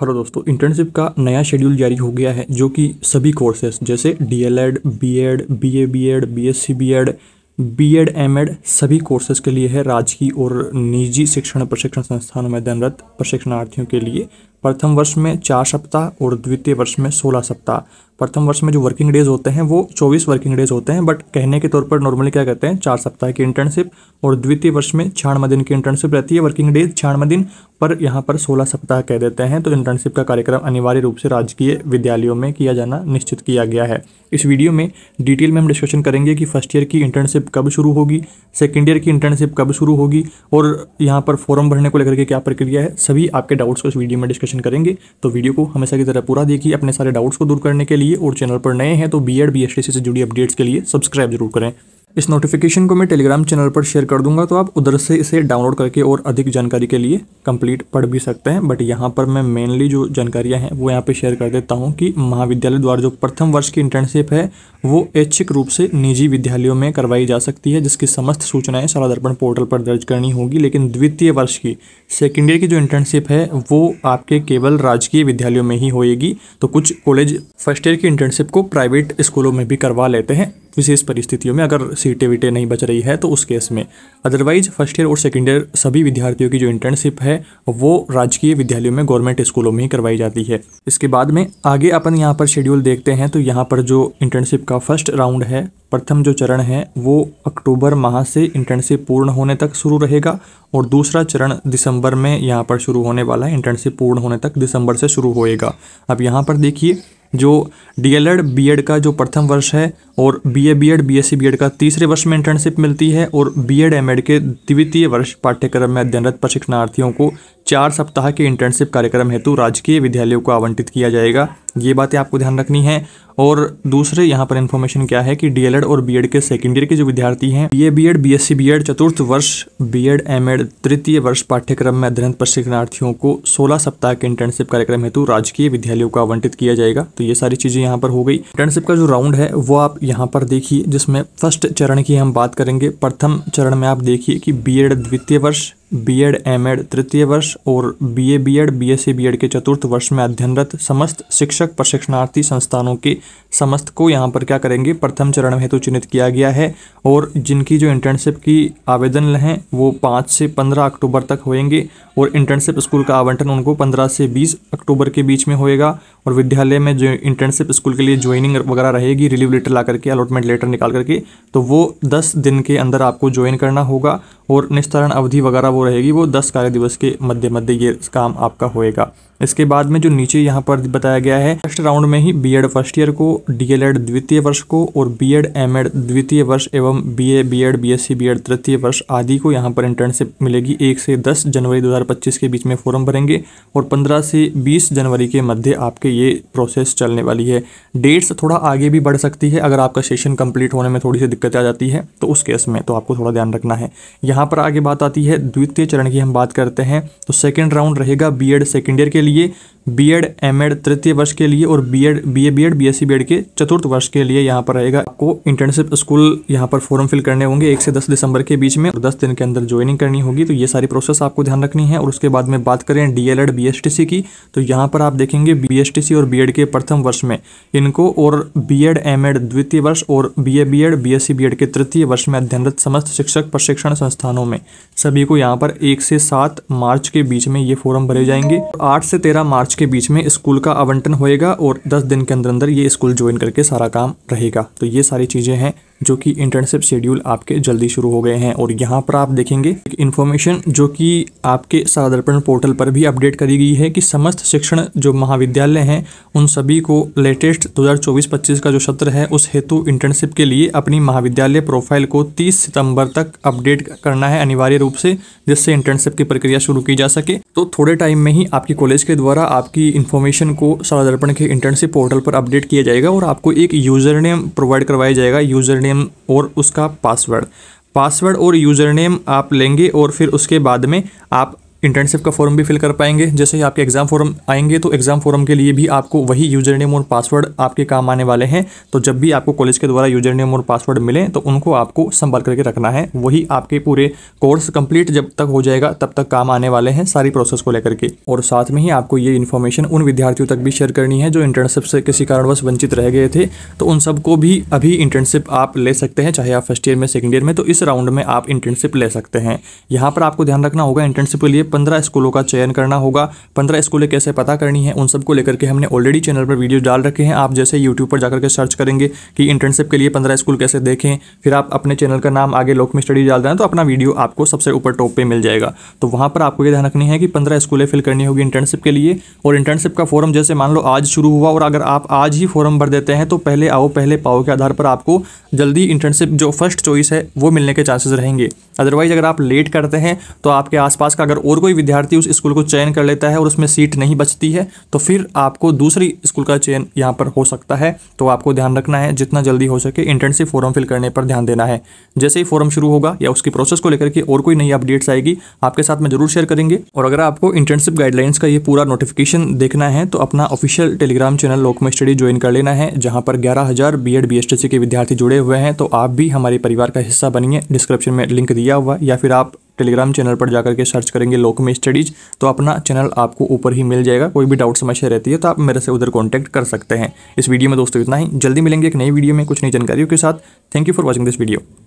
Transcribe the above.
hello दोस्तों internship का नया शेड्यूल जारी हो गया है जो कि सभी कोर्सेज जैसे DElEd BEd BA BEd BSc BEd BEd MEd सभी कोर्सेज के लिए है राजकीय और निजी शिक्षण प्रशिक्षण संस्थानों में धनरत प्रशिक्षणार्थियों के लिए प्रथम वर्ष में चार सप्ताह और द्वितीय वर्ष में सोलह सप्ताह प्रथम वर्ष में जो वर्किंग डेज होते हैं वो चौबीस वर्किंग डेज होते हैं बट कहने के तौर पर नॉर्मली क्या कहते हैं चार सप्ताह की इंटर्नशिप और द्वितीय वर्ष में छियानवे दिन की इंटर्नशिप रहती है वर्किंग डेज छियानवे दिन पर यहाँ पर सोलह सप्ताह कह देते हैं तो इंटर्नशिप का कार्यक्रम अनिवार्य रूप से राजकीय विद्यालयों में किया जाना निश्चित किया गया है इस वीडियो में डिटेल में हम डिस्कशन करेंगे कि फर्स्ट ईयर की इंटर्नशिप कब शुरू होगी सेकेंड ईयर की इंटर्नशिप कब शुरू होगी और यहाँ पर फॉर्म भरने को लेकर के क्या प्रक्रिया है सभी आपके डाउट्स को इस वीडियो में डिस्कस डिस्कशन करेंगे तो वीडियो को हमेशा की तरह पूरा देखिए अपने सारे डाउट्स को दूर करने के लिए और चैनल पर नए हैं तो बी एड बी से जुड़ी अपडेट्स के लिए सब्सक्राइब जरूर करें इस नोटिफिकेशन को मैं टेलीग्राम चैनल पर शेयर कर दूंगा तो आप उधर से इसे डाउनलोड करके और अधिक जानकारी के लिए कंप्लीट पढ़ भी सकते हैं बट यहाँ पर मैं मेनली जो जानकारियाँ हैं वो यहाँ पे शेयर कर देता हूँ कि महाविद्यालय द्वारा जो प्रथम वर्ष की इंटर्नशिप है वो ऐच्छिक रूप से निजी विद्यालयों में करवाई जा सकती है जिसकी समस्त सूचनाएँ शाला दर्पण पोर्टल पर दर्ज करनी होगी लेकिन द्वितीय वर्ष की सेकेंड ईयर की जो इंटर्नशिप है वो आपके केवल राजकीय विद्यालयों में ही होएगी तो कुछ कॉलेज फर्स्ट ईयर की इंटर्नशिप को प्राइवेट स्कूलों में भी करवा लेते हैं विशेष परिस्थितियों में अगर सीटें वीटें नहीं बच रही है तो उस केस में अदरवाइज फर्स्ट ईयर और सेकेंड ईयर सभी विद्यार्थियों की जो इंटर्नशिप है वो राजकीय विद्यालयों में गवर्नमेंट स्कूलों में ही करवाई जाती है इसके बाद में आगे अपन यहाँ पर शेड्यूल देखते हैं तो यहाँ पर जो इंटर्नशिप का फर्स्ट राउंड है प्रथम जो चरण है वो अक्टूबर माह से इंटर्नशिप पूर्ण होने तक शुरू रहेगा और दूसरा चरण दिसंबर में यहाँ पर शुरू होने वाला है इंटर्नशिप पूर्ण होने तक दिसंबर से शुरू होएगा अब यहाँ पर देखिए जो डी एल बी एड का जो प्रथम वर्ष है और B A B Ed B S C B Ed का तीसरे वर्ष में इंटर्नशिप मिलती है और बी एड एम एड के द्वितीय वर्ष पाठ्यक्रम में अध्ययनरत प्रशिक्षणार्थियों को चार सप्ताह के इंटर्नशिप कार्यक्रम हेतु राजकीय विद्यालयों को आवंटित किया जाएगा ये बातें आपको ध्यान रखनी है और दूसरे यहाँ पर इन्फॉर्मेशन क्या है कि डीएलएड और बीएड के सेकेंड ईयर के जो विद्यार्थी हैं ये बीएड बीएससी बीएड चतुर्थ वर्ष बीएड एमएड तृतीय वर्ष पाठ्यक्रम में अध्ययन प्रशिक्षणार्थियों को 16 सप्ताह के इंटर्नशिप कार्यक्रम हेतु राजकीय विद्यालयों को आवंटित किया जाएगा तो ये सारी चीज़ें यहाँ पर हो गई इंटर्नशिप का जो राउंड है वो आप यहाँ पर देखिए जिसमें फर्स्ट चरण की हम बात करेंगे प्रथम चरण में आप देखिए कि बी द्वितीय वर्ष बीएड एमएड तृतीय वर्ष और बीए बीएड बीएससी बीएड के चतुर्थ वर्ष में अध्ययनरत समस्त शिक्षक प्रशिक्षणार्थी संस्थानों के समस्त को यहाँ पर क्या करेंगे प्रथम चरण में हेतु तो चिन्हित किया गया है और जिनकी जो इंटर्नशिप की आवेदन हैं वो पाँच से पंद्रह अक्टूबर तक होएंगे और इंटर्नशिप स्कूल का आवंटन उनको पंद्रह से बीस अक्टूबर के बीच में होएगा और विद्यालय में जो इंटर्नशिप स्कूल के लिए ज्वाइनिंग वगैरह रहेगी रिलीव लेटर ला करके अलॉटमेंट लेटर निकाल करके तो वो दस दिन के अंदर आपको ज्वाइन करना होगा और निस्तारण अवधि वगैरह वो रहेगी वो दस कार्य दिवस के मध्य मध्य ये काम आपका होएगा इसके बाद में जो नीचे यहाँ पर बताया गया है फर्स्ट राउंड में ही बीएड फर्स्ट ईयर को डीएलएड द्वितीय वर्ष को और बीएड एमएड द्वितीय वर्ष एवं बीए बीएड बीएससी बीएड तृतीय वर्ष आदि को यहाँ पर इंटर्नशिप मिलेगी एक से दस जनवरी 2025 के बीच में फॉर्म भरेंगे और पंद्रह से बीस जनवरी के मध्य आपके ये प्रोसेस चलने वाली है डेट्स थोड़ा आगे भी बढ़ सकती है अगर आपका सेशन कंप्लीट होने में थोड़ी सी दिक्कत आ जाती है तो उस केस में तो आपको थोड़ा ध्यान रखना है यहाँ पर आगे बात आती है द्वितीय चरण की हम बात करते हैं तो सेकेंड राउंड रहेगा बी एड ईयर के लिए बी एड एम एड तृतीय वर्ष के लिए और B Ed B A B Ed B S C B Ed के चतुर्थ वर्ष के लिए यहाँ पर रहेगा आपको इंटर्नशिप स्कूल यहाँ पर फॉर्म फिल करने होंगे एक से दस दिसंबर के बीच में और दस दिन के अंदर ज्वाइनिंग करनी होगी तो ये सारी प्रोसेस आपको ध्यान रखनी है और उसके बाद में बात करें D L Ed B S T C की तो यहाँ पर आप देखेंगे बी एस टी सी और बी एड के प्रथम वर्ष में इनको और बी एड एम एड द्वितीय वर्ष और B A B Ed B S C B Ed के तृतीय वर्ष में अध्ययनरत समस्त शिक्षक प्रशिक्षण संस्थानों में सभी को यहाँ पर एक से सात मार्च के बीच में ये फॉर्म भरे जाएंगे आठ से से तेरह मार्च के बीच में स्कूल का आवंटन होएगा और दस दिन के अंदर अंदर ये स्कूल ज्वाइन करके सारा काम रहेगा तो ये सारी चीज़ें हैं जो कि इंटर्नशिप शेड्यूल आपके जल्दी शुरू हो गए हैं और यहाँ पर आप देखेंगे इन्फॉर्मेशन जो कि आपके सादर्पण पोर्टल पर भी अपडेट करी गई है कि समस्त शिक्षण जो महाविद्यालय हैं उन सभी को लेटेस्ट 2024-25 का जो सत्र है उस हेतु इंटर्नशिप के लिए अपनी महाविद्यालय प्रोफाइल को 30 सितंबर तक अपडेट करना है अनिवार्य रूप से जिससे इंटर्नशिप की प्रक्रिया शुरू की जा सके तो थोड़े टाइम में ही आपके कॉलेज के द्वारा आपकी इन्फॉर्मेशन को सादर्पण के इंटर्नशिप पोर्टल पर अपडेट किया जाएगा और आपको एक यूज़र नेम प्रोवाइड करवाया जाएगा यूज़र नेम और उसका पासवर्ड पासवर्ड और यूज़र नेम आप लेंगे और फिर उसके बाद में आप इंटर्नशिप का फॉर्म भी फिल कर पाएंगे जैसे ही आपके एग्जाम फॉर्म आएंगे तो एग्जाम फॉर्म के लिए भी आपको वही यूजर नेम और पासवर्ड आपके काम आने वाले हैं तो जब भी आपको कॉलेज के द्वारा यूजर नेम और पासवर्ड मिले तो उनको आपको संभाल करके रखना है वही आपके पूरे कोर्स कंप्लीट जब तक हो जाएगा तब तक काम आने वाले हैं सारी प्रोसेस को लेकर के और साथ में ही आपको ये इन्फॉर्मेशन उन विद्यार्थियों तक भी शेयर करनी है जो इंटर्नशिप से किसी कारणवश वंचित रह गए थे तो उन सबको भी अभी इंटर्नशिप आप ले सकते हैं चाहे आप फर्स्ट ईयर में सेकेंड ईयर में तो इस राउंड में आप इंटर्नशिप ले सकते हैं यहाँ पर आपको ध्यान रखना होगा इंटर्नशिप के लिए पंद्रह स्कूलों का चयन करना होगा पंद्रह स्कूलें कैसे पता करनी है उन सबको लेकर के हमने ऑलरेडी चैनल पर वीडियो डाल रखे हैं आप जैसे यूट्यूब पर जाकर के सर्च करेंगे कि इंटर्नशिप के लिए पंद्रह स्कूल कैसे देखें फिर आप अपने चैनल का नाम आगे लोक में स्टडी डाल दें तो अपना वीडियो आपको सबसे ऊपर टॉप पर मिल जाएगा तो वहाँ पर आपको ये ध्यान रखनी है कि पंद्रह स्कूलें फिल करनी होगी इंटर्नशिप के लिए और इंटर्नशिप का फॉर्म जैसे मान लो आज शुरू हुआ और अगर आप आज ही फॉर्म भर देते हैं तो पहले आओ पहले पाओ के आधार पर आपको जल्दी इंटर्नशिप जो फर्स्ट चॉइस है वो मिलने के चांसेस रहेंगे अदरवाइज़ अगर आप लेट करते हैं तो आपके आसपास का अगर और और कोई विद्यार्थी उस स्कूल को चयन कर लेता है और उसमें सीट नहीं बचती है तो फिर आपको दूसरी स्कूल का चयन यहाँ पर हो सकता है तो आपको ध्यान रखना है जितना जल्दी हो सके इंटर्नशिप फॉर्म फिल करने पर ध्यान देना है जैसे ही फॉर्म शुरू होगा या उसकी प्रोसेस को लेकर के और कोई नई अपडेट्स आएगी आपके साथ में जरूर शेयर करेंगे और अगर आपको इंटर्नशिप गाइडलाइंस का ये पूरा नोटिफिकेशन देखना है तो अपना official Telegram channel Lokmay study join कर लेना है जहाँ पर ग्यारह हज़ार बी एड के विद्यार्थी जुड़े हुए हैं तो आप भी हमारे परिवार का हिस्सा बनिए डिस्क्रिप्शन में लिंक दिया हुआ या फिर आप टेलीग्राम चैनल पर जाकर के सर्च करेंगे में स्टडीज़ तो अपना चैनल आपको ऊपर ही मिल जाएगा कोई भी डाउट समस्या रहती है तो आप मेरे से उधर कॉन्टैक्ट कर सकते हैं इस वीडियो में दोस्तों इतना ही जल्दी मिलेंगे एक नई वीडियो में कुछ नई जानकारियों के साथ thank you for watching this video